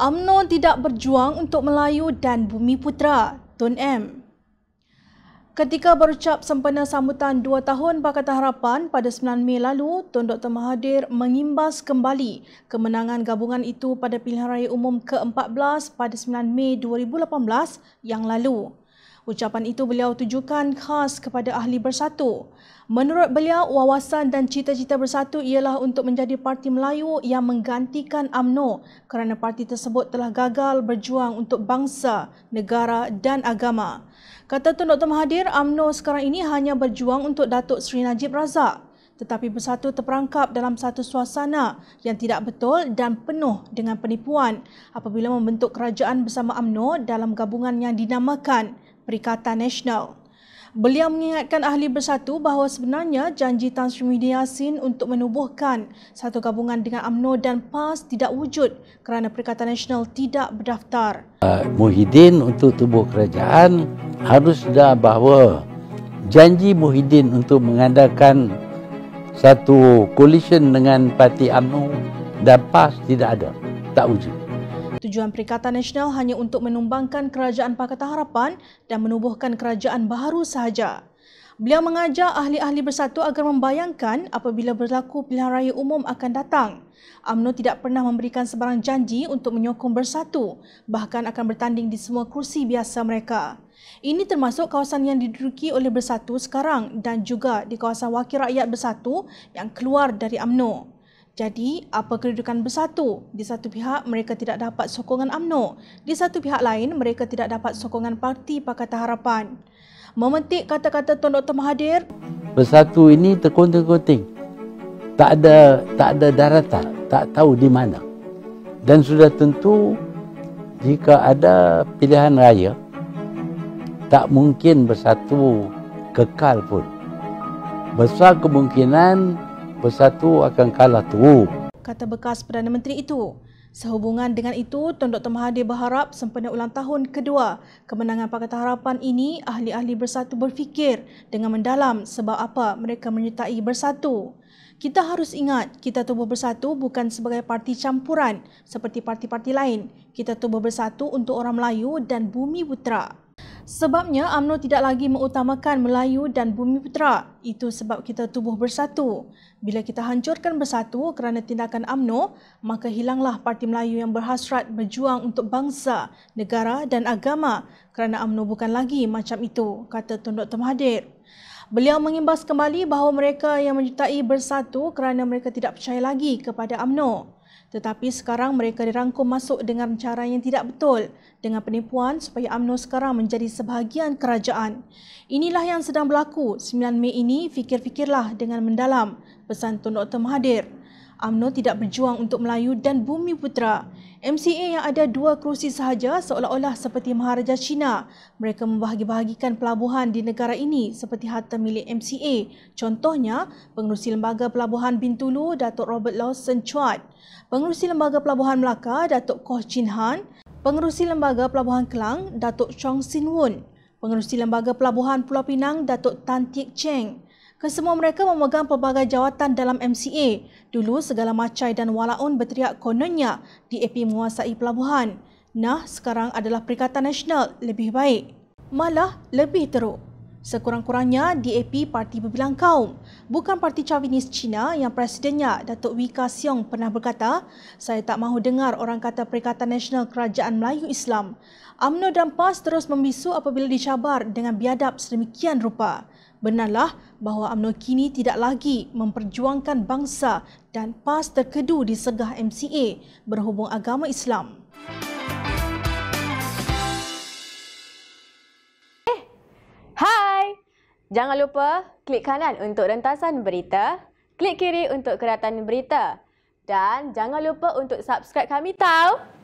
UMNO tidak berjuang untuk Melayu dan Bumi Putra, Tun M. Ketika berucap sempena sambutan dua tahun Pakatan Harapan pada 9 Mei lalu, Tun Dr. Mahathir mengimbas kembali kemenangan gabungan itu pada pilihan raya umum ke-14 pada 9 Mei 2018 yang lalu. Ucapan itu beliau tujukan khas kepada Ahli Bersatu. Menurut beliau, wawasan dan cita-cita bersatu ialah untuk menjadi parti Melayu yang menggantikan AMNO kerana parti tersebut telah gagal berjuang untuk bangsa, negara dan agama. Kata Tun Dr. Mahathir, AMNO sekarang ini hanya berjuang untuk Datuk Seri Najib Razak tetapi bersatu terperangkap dalam satu suasana yang tidak betul dan penuh dengan penipuan apabila membentuk kerajaan bersama AMNO dalam gabungan yang dinamakan Perikatan Nasional. Beliau mengingatkan ahli bersatu bahawa sebenarnya janji Tan Sri Muhyiddin Yassin untuk menubuhkan satu gabungan dengan UMNO dan PAS tidak wujud kerana Perikatan Nasional tidak berdaftar. Uh, Muhyiddin untuk tubuh kerajaan harus dah bahawa janji Muhyiddin untuk mengadakan satu coalition dengan parti UMNO dan PAS tidak ada, tak wujud. Tujuan Perikatan Nasional hanya untuk menumbangkan Kerajaan Pakatan Harapan dan menubuhkan kerajaan baru sahaja. Beliau mengajak ahli-ahli bersatu agar membayangkan apabila berlaku pilihan raya umum akan datang. AMNO tidak pernah memberikan sebarang janji untuk menyokong bersatu, bahkan akan bertanding di semua kursi biasa mereka. Ini termasuk kawasan yang diduduki oleh bersatu sekarang dan juga di kawasan wakil rakyat bersatu yang keluar dari AMNO. Jadi, apa kedudukan bersatu? Di satu pihak, mereka tidak dapat sokongan AMNO. Di satu pihak lain, mereka tidak dapat sokongan Parti Pakatan Harapan. Memetik kata-kata Tuan Dr. Mahathir, Bersatu ini terkonting-konting. Tak ada tak ada daratan, tak tahu di mana. Dan sudah tentu, jika ada pilihan raya, tak mungkin bersatu kekal pun. Besar kemungkinan bersatu akan kalah teruk. Kata bekas Perdana Menteri itu. Sehubungan dengan itu, Tuan Dr. Mahathir berharap sempena ulang tahun kedua kemenangan Pakatan Harapan ini, ahli-ahli bersatu berfikir dengan mendalam sebab apa mereka menyertai bersatu. Kita harus ingat, kita tubuh bersatu bukan sebagai parti campuran seperti parti-parti lain. Kita tubuh bersatu untuk orang Melayu dan bumi putera. Sebabnya AMNO tidak lagi mengutamakan Melayu dan Bumi Putra. Itu sebab kita tubuh bersatu. Bila kita hancurkan bersatu kerana tindakan AMNO, maka hilanglah parti Melayu yang berhasrat berjuang untuk bangsa, negara dan agama kerana AMNO bukan lagi macam itu, kata Tun Dr. Mahathir. Beliau mengimbas kembali bahawa mereka yang menyertai bersatu kerana mereka tidak percaya lagi kepada Amno. Tetapi sekarang mereka dirangkum masuk dengan cara yang tidak betul dengan penipuan supaya Amno sekarang menjadi sebahagian kerajaan. Inilah yang sedang berlaku 9 Mei ini fikir-fikirlah dengan mendalam pesan Tun Dr. Mahathir. UMNO tidak berjuang untuk Melayu dan Bumi Putra. MCA yang ada dua kerusi sahaja seolah-olah seperti Maharaja China. Mereka membahagi-bahagikan pelabuhan di negara ini seperti harta milik MCA. Contohnya, pengurusi Lembaga Pelabuhan Bintulu, Datuk Robert Lawson Chuat. Pengurusi Lembaga Pelabuhan Melaka, Datuk Koh Chin Han. Pengurusi Lembaga Pelabuhan Kelang, Datuk Chong Sin Woon. Pengurusi Lembaga Pelabuhan Pulau Pinang, Datuk Tan Tiek Cheng. Kesemua kan mereka memegang pelbagai jawatan dalam MCA. Dulu, segala macai dan walaun berteriak kononnya di AP menguasai pelabuhan. Nah, sekarang adalah Perikatan Nasional lebih baik. Malah, lebih teruk. Sekurang-kurangnya, DAP parti berbilang kaum. Bukan parti Chauvinis Cina yang presidennya, Datuk Wika Siong pernah berkata, saya tak mahu dengar orang kata Perikatan Nasional Kerajaan Melayu Islam. UMNO dan PAS terus membisu apabila dicabar dengan biadab sedemikian rupa benarlah bahawa UMNO kini tidak lagi memperjuangkan bangsa dan PAS terkedu di segah MCA berhubung agama Islam. Hai! Jangan lupa klik kanan untuk rentasan berita, klik kiri untuk keratan berita dan jangan lupa untuk subscribe kami tau!